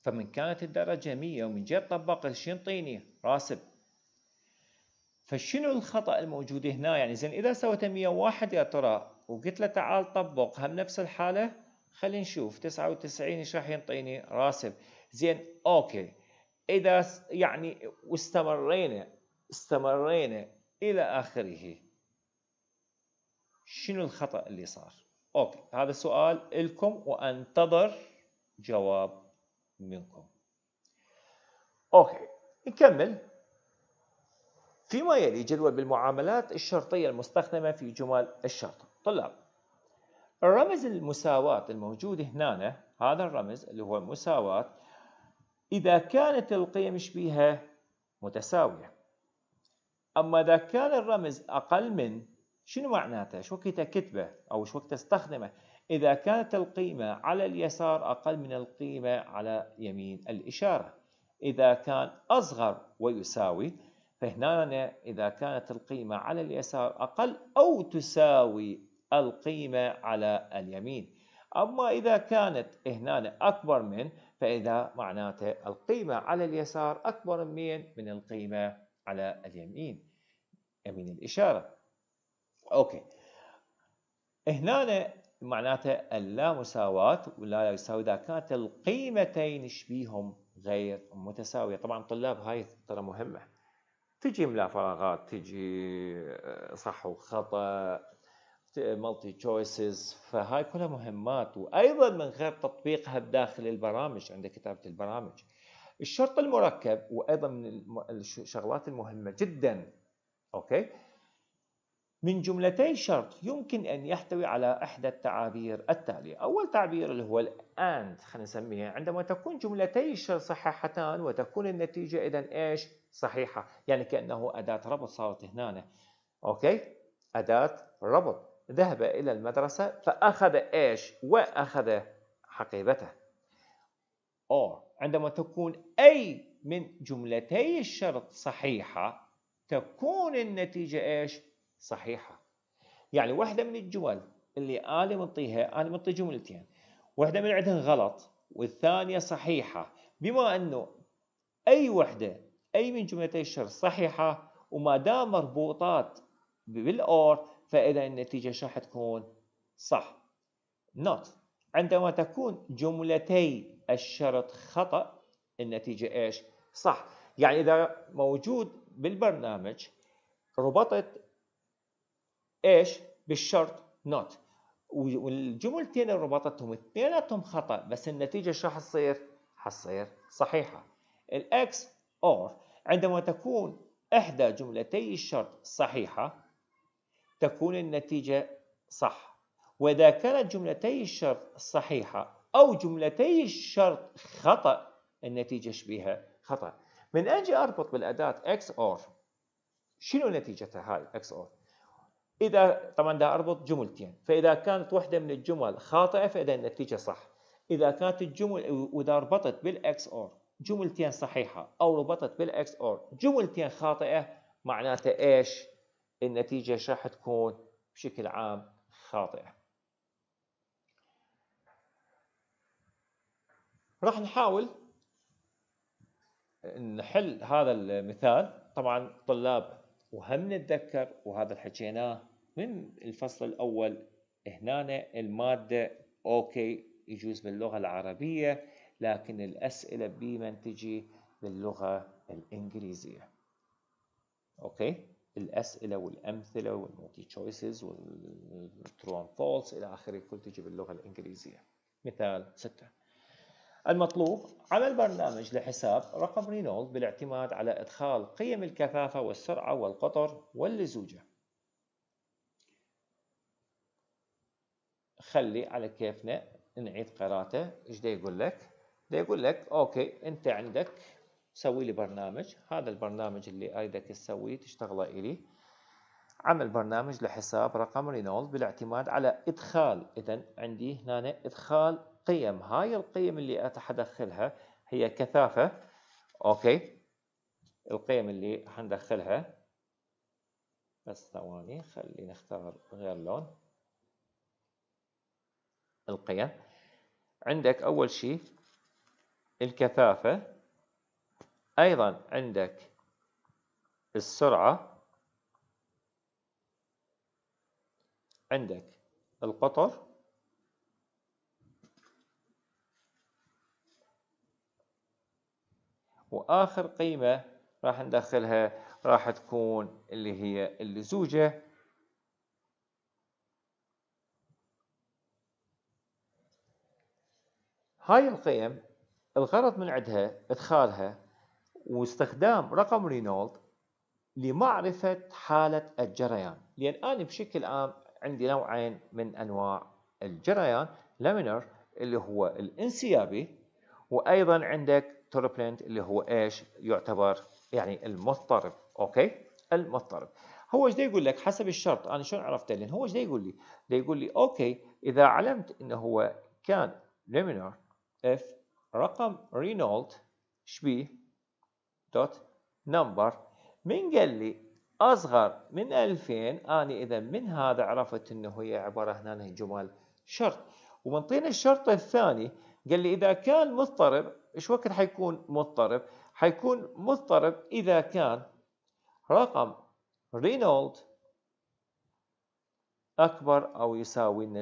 فمن كانت الدرجة 100 ومن جيت طبق شو ينطيني راسب فشنو الخطأ الموجود هنا يعني زين إذا سويته 101 يا ترى وقلت له تعال طبق هم نفس الحالة خلينا نشوف 99 ايش راح ينطيني راسب زين اوكي اذا يعني واستمرينا استمرينا الى اخره شنو الخطا اللي صار اوكي هذا سؤال لكم وانتظر جواب منكم أوكي نكمل فيما يلي جدول بالمعاملات الشرطية المستخدمة في جمل الشرط طلاب الرمز المساواة الموجود هنا هذا الرمز اللي هو المساواة إذا كانت القيم شبيهة متساوية أما إذا كان الرمز أقل من شنو معناته؟ شو وقت كتبه أو شو وقت استخدمه؟ إذا كانت القيمة على اليسار أقل من القيمة على يمين الإشارة إذا كان أصغر ويساوي فهنا إذا كانت القيمة على اليسار أقل أو تساوي القيمة على اليمين أما إذا كانت هنا أكبر من فإذا معناته القيمة على اليسار أكبر من من القيمة على اليمين يمين الإشارة أوكي هنا معناته اللامساواة ولا يساوي إذا كانت القيمتين شبيهم غير متساوية طبعا طلاب هاي ترى مهمة تجي ملا فراغات تجي آه، صح وخطأ مالتي تشويسز فهاي كلها مهمات وايضا من غير تطبيقها بداخل البرامج عند كتابه البرامج الشرط المركب وايضا من الشغلات المهمه جدا اوكي من جملتي شرط يمكن أن يحتوي على إحدى التعابير التالية أول تعبير اللي هو الأند خلينا نسميها عندما تكون جملتي الشرط صحيحتان وتكون النتيجة إذا إيش صحيحة يعني كأنه أداة ربط صارت هنا أوكي أداة ربط ذهب إلى المدرسة فأخذ إيش وأخذ حقيبته أو عندما تكون أي من جملتي الشرط صحيحة تكون النتيجة إيش صحيحه يعني واحده من الجمل اللي انا منطيها انا منطي جملتين واحده من عندهم غلط والثانيه صحيحه بما انه اي واحده اي من جملتي الشر صحيحه وما دام مربوطات بالاور فاذا النتيجه شو حتكون صح not عندما تكون جملتي الشرط خطا النتيجه ايش صح يعني اذا موجود بالبرنامج ربطت ايش بالشرط نوت والجملتين اللي ربطتهم اثنيناتهم خطا بس النتيجه شو حتصير حتصير صحيحه الاكس اور عندما تكون احدى جملتي الشرط صحيحه تكون النتيجه صح واذا كانت جملتي الشرط صحيحه او جملتي الشرط خطا النتيجه شبيهه خطا من اجي اربط بالاداه اكس اور شنو نتيجتها هاي اكس اور اذا طبعا دا اربط جملتين فاذا كانت واحده من الجمل خاطئه فاذا النتيجه صح اذا كانت الجمل واذا ربطت بالاكس اور جملتين صحيحه او ربطت بالاكس اور جملتين خاطئه معناته ايش النتيجه ايش راح تكون بشكل عام خاطئه راح نحاول نحل هذا المثال طبعا طلاب وهم نتذكر وهذا اللي حكيناه من الفصل الأول هنا المادة أوكي يجوز باللغة العربية لكن الأسئلة بمن تجي باللغة الإنجليزية أوكي الأسئلة والأمثلة والمولتي تشويسز والترون فولس إلى آخره كل تجي باللغة الإنجليزية مثال 6 المطلوب عمل برنامج لحساب رقم رينولد بالاعتماد على إدخال قيم الكثافة والسرعة والقطر واللزوجة خلي على كيفنا نعيد قراءته ايش ده يقول لك ده يقول لك اوكي انت عندك سوي لي برنامج هذا البرنامج اللي اريدك تسويه تشتغله الي عمل برنامج لحساب رقم رينولد بالاعتماد على ادخال اذا عندي هنا ادخال قيم هاي القيم اللي اتحدخلها هي كثافه اوكي القيم اللي حندخلها بس ثواني خلي نختار غير لون القيم عندك أول شيء الكثافة أيضا عندك السرعة عندك القطر وآخر قيمة راح ندخلها راح تكون اللي هي اللزوجة هاي القيم الغرض من عندها ادخالها واستخدام رقم رينولد لمعرفة حالة الجريان لأن أنا بشكل عام عندي نوعين من أنواع الجريان لامينر اللي هو الانسيابي وأيضا عندك توربلنت اللي هو إيش يعتبر يعني المضطرب أوكي المضطرب هو ايش يقول لك حسب الشرط انا شلون عرفته لان هو ايش يقول لي؟ يقول لي اوكي اذا علمت انه هو كان لامينر اف رقم رينولد شبيه دوت نمبر من قال لي اصغر من 2000 أني اذا من هذا عرفت انه هي عباره هنا جمل شرط ومنطينا الشرط الثاني قال لي اذا كان مضطرب ايش وقت حيكون مضطرب؟ حيكون مضطرب اذا كان رقم رينولد اكبر او يساوي لنا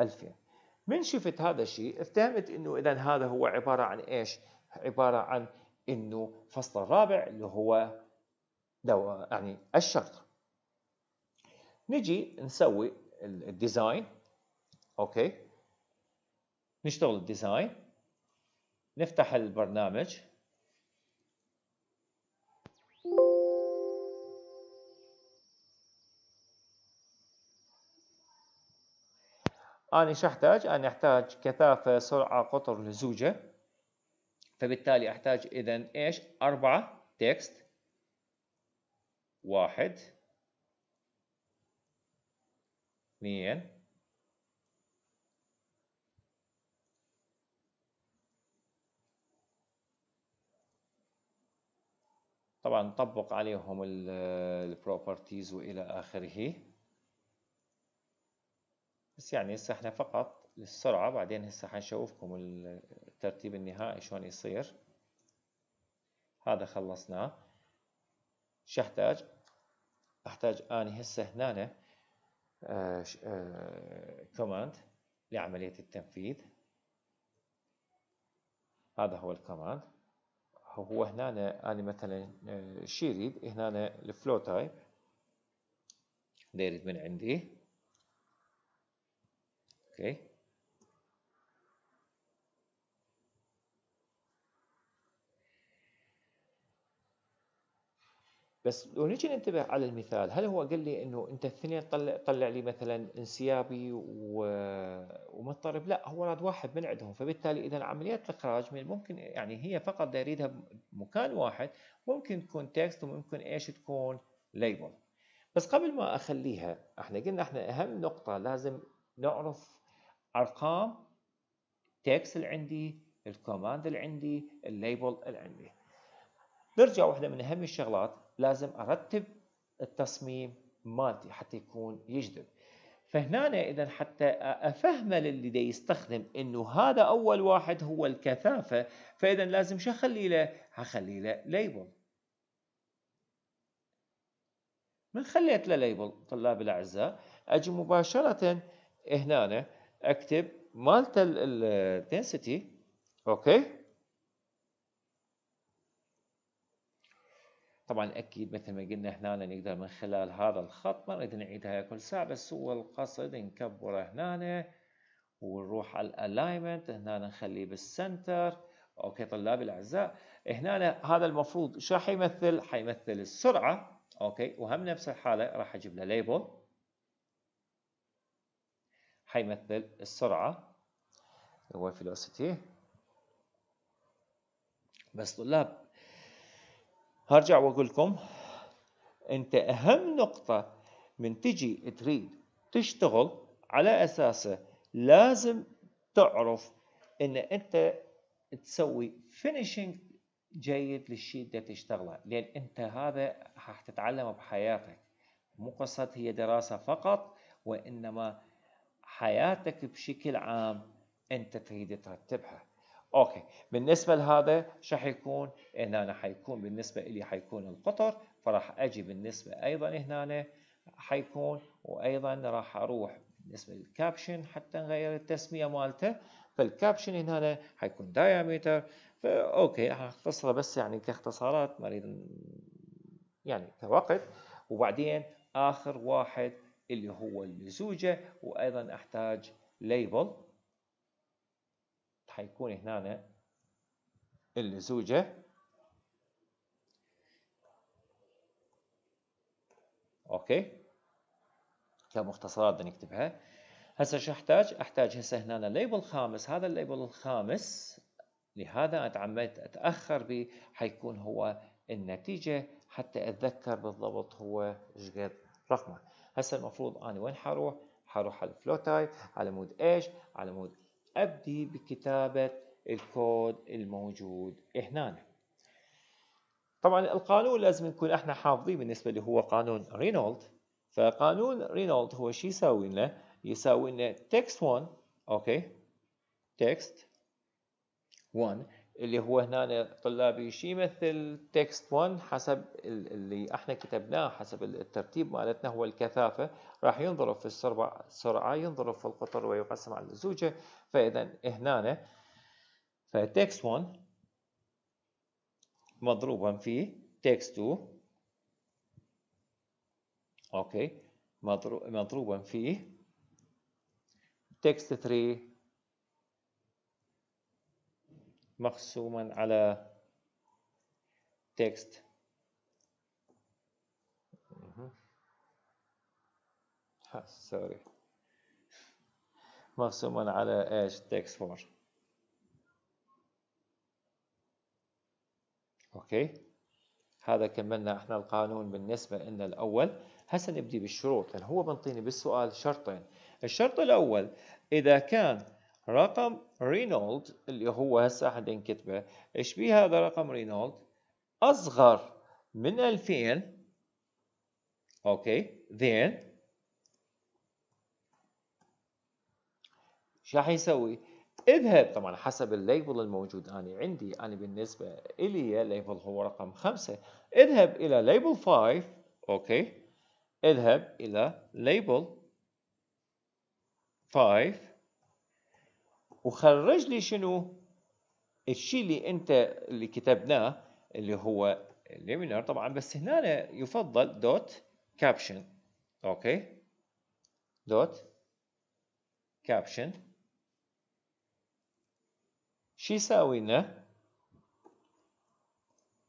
2000 من شفت هذا الشيء افتهمت انه اذا هذا هو عباره عن ايش؟ عباره عن انه فصل الرابع اللي هو دو يعني الشرط. نجي نسوي الديزاين اوكي نشتغل الديزاين نفتح البرنامج أنا شو أحتاج؟ أنا أحتاج كثافة سرعة قطر لزوجة فبالتالي أحتاج إذا إيش؟ أربعة تكست واحد اثنين طبعا نطبق عليهم البروبرتيز والى اخره بس يعني هسه احنا فقط للسرعة بعدين هسه حنشوفكم الترتيب النهائي شلون يصير هذا خلصناه شو احتاج؟ احتاج اني هسه هنا آه، آه، كوماند لعملية التنفيذ هذا هو الكوماند هو هنا اني مثلا آه، شو يريد هنا الفلو تايب ده يريد من عندي Okay. إيه؟ بس لو نجي ننتبه على المثال هل هو قال لي انه انت الاثنين طلع طلع لي مثلا انسيابي و... ومضطرب لا هو راد واحد من عندهم فبالتالي اذا عمليه الاخراج من ممكن يعني هي فقط يريدها بمكان واحد ممكن تكون تكست وممكن ايش تكون ليبل بس قبل ما اخليها احنا قلنا احنا اهم نقطه لازم نعرف ارقام تكست اللي عندي الكوماند اللي عندي الليبل اللي عندي نرجع واحده من اهم الشغلات لازم ارتب التصميم مالتي حتى يكون يجذب فهنا اذا حتى افهمه للي دا يستخدم انه هذا اول واحد هو الكثافه فاذا لازم شو اخلي له؟ هخلي له ليبل من خليت له ليبل طلاب الاعزاء اجي مباشره هنا اكتب مالت الدنسيتي اوكي طبعا اكيد مثل ما قلنا هنا نقدر من خلال هذا الخط ما نريد نعيدها كل ساعه بس هو القصد نكبره هنا ونروح على الالاينمنت هنا نخليه بالسنتر اوكي طلابي الاعزاء هنا هذا المفروض شو حيمثل حيمثل السرعه اوكي وهم نفس الحاله راح اجيب له ليبل هيمثل السرعة اللي هو velocity بس طلاب هرجع واقول لكم انت اهم نقطة من تجي تريد تشتغل على اساسه لازم تعرف ان انت تسوي فينيشنج جيد للشيء اللي تشتغله لان انت هذا راح تتعلمه بحياتك مو قصة هي دراسة فقط وانما حياتك بشكل عام انت تريد ترتبها اوكي بالنسبه لهذا شو حيكون هنا حيكون بالنسبه لي حيكون القطر فراح اجي بالنسبه ايضا هنا حيكون وايضا راح اروح بالنسبه للكابشن حتى نغير التسميه مالته فالكابشن هنا حيكون دايامتر فاوكي اختصر بس يعني كاختصارات ما اريد يعني كوقت وبعدين اخر واحد اللي هو اللزوجة وأيضا أحتاج ليبل حيكون هنا اللزوجة أوكي كمختصرات بدنا نكتبها هسه شو احتاج؟ احتاج هسه هنا ليبل خامس، هذا الليبل الخامس لهذا اتعمدت اتاخر به حيكون هو النتيجه حتى اتذكر بالضبط هو ايش قد رقما هسه المفروض أنا وين حروح؟ حروح على الفلو تايب على مود ايش؟ على مود أبدي بكتابة الكود الموجود هنا طبعا القانون لازم نكون احنا حافظين بالنسبة اللي هو قانون رينولد فقانون رينولد هو شو يساوي لنا؟ يساوي لنا تكست 1 اوكي تكست 1 اللي هو هنا طلابي شيء يمثل تكست 1 حسب اللي احنا كتبناه حسب الترتيب مالتنا هو الكثافة راح ينضرب في السرعة ينضرب في القطر ويقسم على الزوجة فإذا هنا فتكست 1 مضروبا في تكست 2 اوكي مضروبا في تكست 3 مخصوما على تكست آه، سوري مخصوما على ايش تكست فور اوكي هذا كملنا احنا القانون بالنسبه لنا الاول هسه نبدي بالشروط لان هو بنطيني بالسؤال شرطين الشرط الاول اذا كان رقم رينولد اللي هو هسه حنكتبه ايش بيه هذا رقم رينولد اصغر من 2000 اوكي then شو راح يسوي؟ اذهب طبعا حسب الليبل الموجود انا عندي انا بالنسبه الي الليبل هو رقم 5 اذهب الى ليبل 5 اوكي اذهب الى ليبل 5 وخرج لي شنو الشيء اللي انت اللي كتبناه اللي هو الليمينر طبعا بس هنا يفضل دوت كابشن اوكي دوت كابشن شو يساوي لنا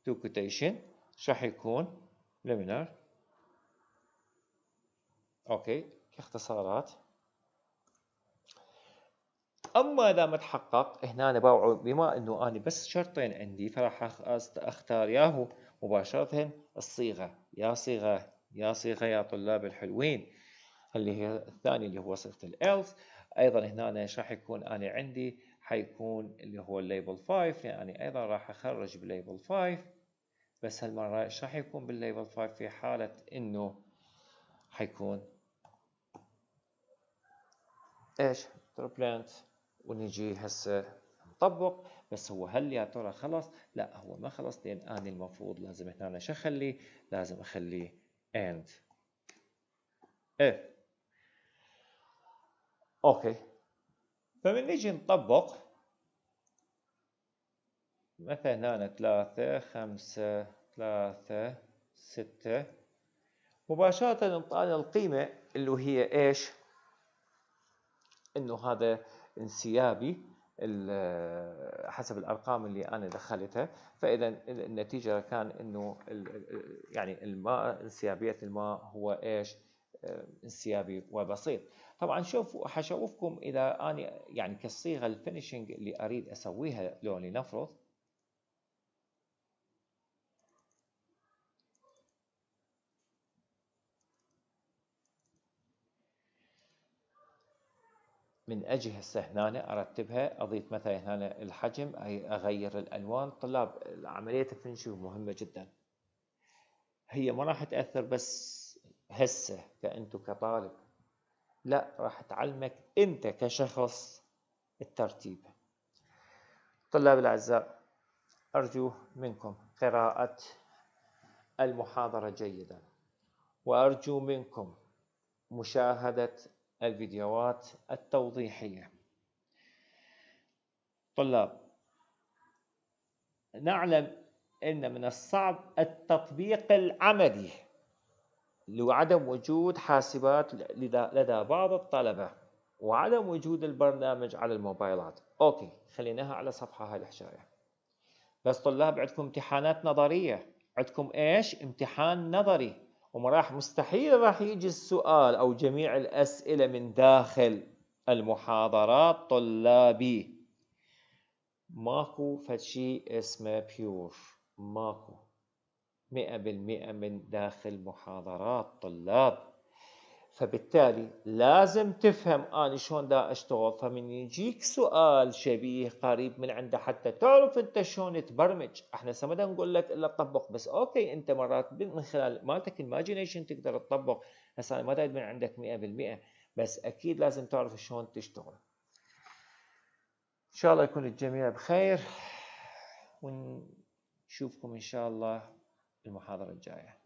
تو كوتيشن راح يكون ليمينار اوكي اختصارات اما اذا ما تحقق هنا أنا بما انه انا بس شرطين عندي فراح اختار ياهو مباشره الصيغه يا صيغه يا صيغه يا طلاب الحلوين اللي هي الثاني اللي هو صيغه الالس ايضا هنا أنا راح يكون انا عندي حيكون اللي هو الليبل 5 يعني ايضا راح اخرج بليبل 5 بس هالمره ايش راح يكون بالليبل 5 في حاله انه حيكون ايش تربلانت ونجي هسه نطبق بس هو هل يا ترى خلص؟ لا هو ما خلص لان اني المفروض لازم هنا شو اخلي؟ لازم اخلي اند إيه. if اوكي فمن نجي نطبق مثلا هنا ثلاثة خمسة ثلاثة ستة مباشرة انطانا القيمة اللي هي ايش؟ انه هذا انسيابي حسب الارقام اللي انا دخلتها فاذا النتيجه كان انه يعني الماء انسيابيه الماء هو ايش انسيابي وبسيط طبعا شوف حشوفكم اذا انا يعني كصيغه الفينشنج اللي اريد اسويها لو لنفرض من اجي هسه هنا ارتبها اضيف مثلا هنا الحجم اغير الالوان طلاب عمليه الفينشينج مهمه جدا هي ما راح تاثر بس هسه كانتو كطالب لا راح تعلمك انت كشخص الترتيب طلاب الاعزاء ارجو منكم قراءه المحاضره جيدا وارجو منكم مشاهده الفيديوهات التوضيحية طلاب نعلم أن من الصعب التطبيق العملي لعدم وجود حاسبات لدى بعض الطلبة وعدم وجود البرنامج على الموبايلات أوكي خليناها على صفحة هاي الحشاية بس طلاب عندكم امتحانات نظرية عندكم إيش امتحان نظري وما راح مستحيل راح يجي السؤال او جميع الاسئله من داخل المحاضرات طلابي ماكو فشي اسمه بيور ماكو مئة بالمئة من داخل محاضرات طلاب فبالتالي لازم تفهم أنا شلون دا أشتغل فمن يجيك سؤال شبيه قريب من عنده حتى تعرف أنت شلون تبرمج احنا سمدا نقول لك إلا تطبق بس أوكي أنت مرات من خلال مالتك الماجينيشن تقدر تطبق هسه أنا ما دايد من عندك 100% بس أكيد لازم تعرف شلون تشتغل إن شاء الله يكون الجميع بخير ونشوفكم إن شاء الله المحاضرة الجاية